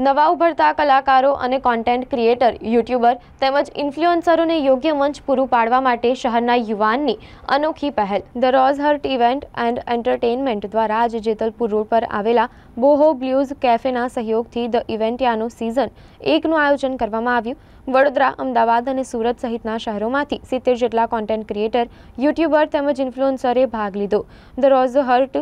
નવા ઉભરતા કલાકારો અને કોન્ટેન્ટ ક્રિએટર યુટ્યુબર તેમજ ઇન્ફ્લુઅન્સરોને યોગ્ય મંચ પૂરું પાડવા માટે શહેરના યુવાનની અનોખી પહેલ the Rose Heart Event and Entertainment દ્વારા આજે જેતલપુર રોડ પર આવેલા બોહો બ્લ્યુઝ કેફેના સહયોગથી ધ ઇવેન્ટિયાનો સિઝન એકનું આયોજન કરવામાં આવ્યું વડોદરા અમદાવાદ અને સુરત સહિતના શહેરોમાંથી સિત્તેર જેટલા કોન્ટેન્ટ ક્રિએટર યુટ્યુબર તેમજ ઇન્ફ્લુઅન્સરે ભાગ લીધો the Rose Heart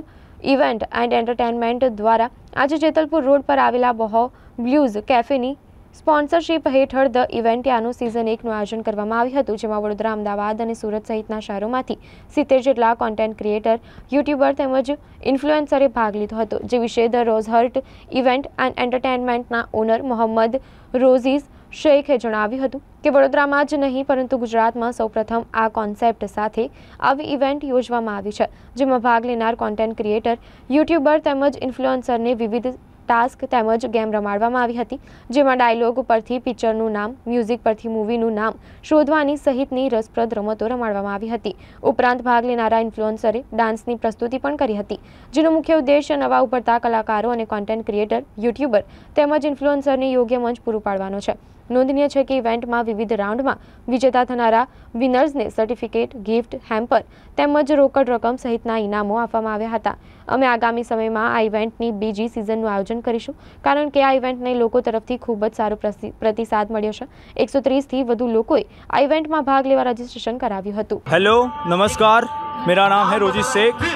Event and Entertainment દ્વારા આજે જેતલપુર રોડ પર આવેલા બહો બ્લ્યુઝ કેફેની સ્પોન્સરશિપ હેઠળ ધ ઇવેન્ટિયાનું સિઝન એકનું આયોજન કરવામાં આવ્યું હતું જેમાં વડોદરા અમદાવાદ અને સુરત સહિતના શહેરોમાંથી સિત્તેર જેટલા કોન્ટેન્ટ ક્રિએટર યુટ્યુબર તેમજ ઇન્ફ્લુએન્સરે ભાગ લીધો હતો જે વિશે the Rose Heart Event and એન્ટરટેનમેન્ટના ઓનર મોહમ્મદ રોઝીઝ શેખે જણાવ્યું હતું કે વડોદરામાં જ નહીં પરંતુ ગુજરાતમાં સૌપ્રથમ આ કોન્સેપ્ટ સાથે આવી ઇવેન્ટ યોજવામાં આવી છે જેમાં ભાગ લેનાર કોન્ટેન્ટ ક્રિએટર યુટ્યુબર તેમજ ઇન્ફ્લુઅન્સરને વિવિધ ટાસ્ક તેમજ ગેમ રમાડવામાં આવી હતી જેમાં ડાયલોગ પરથી પિક્ચરનું નામ મ્યુઝિક પરથી મૂવીનું નામ શોધવાની સહિતની રસપ્રદ રમતો રમાડવામાં આવી હતી ઉપરાંત ભાગ લેનારા ઇન્ફ્લુઅન્સરે ડાન્સની પ્રસ્તુતિ પણ કરી હતી જેનો મુખ્ય ઉદ્દેશ્ય નવા ઉભરતા કલાકારો અને કોન્ટેન્ટ ક્રિએટર યુટ્યુબર તેમજ ઇન્ફ્લુઅન્સરને યોગ્ય મંચ પૂરું પાડવાનો છે નોંધનિયા છે કે ઇવેન્ટમાં વિવિધ રાઉન્ડમાં વિજેતા となるા विनर्स ने सर्टिफिकेट गिफ्ट हैम्पर તેમજ રોકડ રકમ સહિતના ઇનામો આપવામાં આવ્યા હતા અમે આગામી સમયમાં આ ઇવેન્ટની બીજી સીઝનનું આયોજન કરીશું કારણ કે આ ઇવેન્ટને લોકો તરફથી ખૂબ જ સારું પ્રતિસાદ મળ્યો છે 130 થી વધુ લોકોએ આ ઇવેન્ટમાં ભાગ લેવા રજિસ્ટ્રેશન કરાવ્યું હતું હેલો નમસ્કાર मेरा नाम है रोजी शेख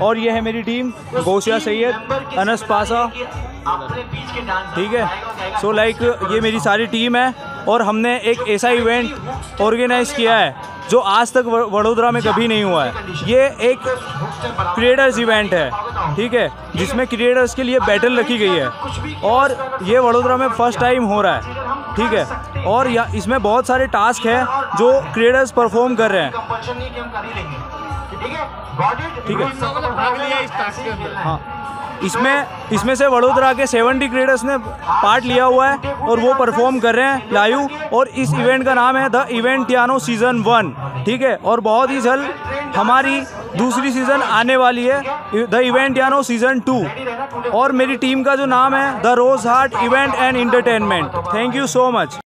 और यह है मेरी टीम गौशिया सैयद अनस पासा ठीक है सो तो लाइक ये मेरी सारी टीम है और हमने एक ऐसा इवेंट ऑर्गेनाइज किया है जो आज तक वडोदरा में कभी नहीं हुआ है ये एक क्रिएटर्स इवेंट है ठीक है जिसमें क्रिएटर्स के लिए बैटल रखी गई है और ये वडोदरा में फर्स्ट टाइम हो रहा है ठीक है और इसमें बहुत सारे टास्क हैं जो क्रिएटर्स परफॉर्म कर रहे हैं ठीक है हाँ इसमें इसमें से वडोदरा के सेवेंटी क्रिएटर्स ने पार्ट लिया हुआ है और वो परफॉर्म कर रहे हैं लाइव और इस इवेंट का नाम है द इवेंट टियानो सीज़न वन ठीक है और बहुत ही जल्द हमारी दूसरी सीज़न आने वाली है द इवेंट यानो सीज़न टू और मेरी टीम का जो नाम है the Rose Heart Event and Entertainment thank you so much